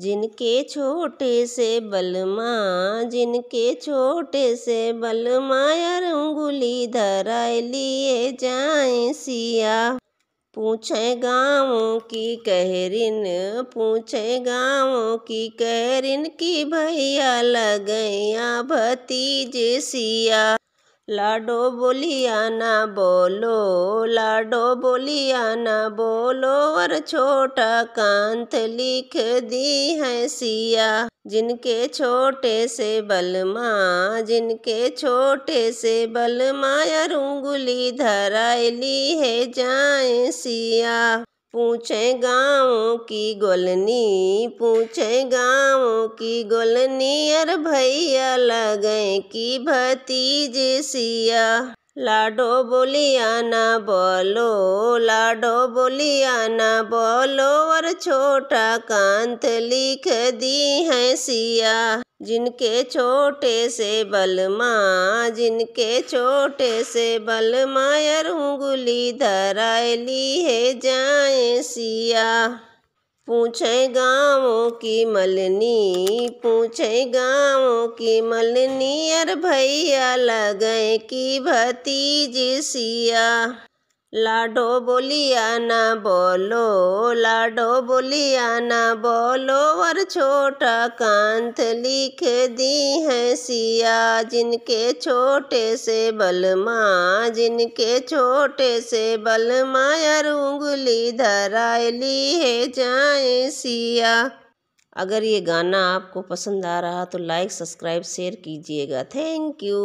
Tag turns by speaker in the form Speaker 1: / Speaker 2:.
Speaker 1: जिनके छोटे से बलमा जिनके छोटे से बलमा यार उंगुली धरा लिए जाए सिया पूछे गाँवों की कहरिन पूछे गाँवों की कहरिन की भैया लगैया भतीज सिया लाडो बोलिया ना बोलो लाडो बोलिया ना बोलो और छोटा कांत लिख दी है सिया जिनके छोटे से बलमा जिनके छोटे से बलमा या उंगुली ली है जाए सिया पूछे गाँव की गोलनी पूछे गाँव की गोलनी अर भैया लगे की भतीज सिया लाडो बोलिया ना बोलो लाडो बोलिया ना बोलो और छोटा कांत लिख दी है सिया जिनके छोटे से बलमा जिनके छोटे से बलमा अरुंगुली धरायली है जाए सिया पूछे गाँवों की मलनी पूछे गाँवों की मलनी अर भैया लगे की भतीज सिया लाडो बोलिया ना बोलो लाडो बोलिया ना बोलो और छोटा कांत लिख दी है सिया जिनके छोटे से बलमा जिनके छोटे से बलमा यार उंगली ली है जाए सिया अगर ये गाना आपको पसंद आ रहा तो लाइक सब्सक्राइब शेयर कीजिएगा थैंक यू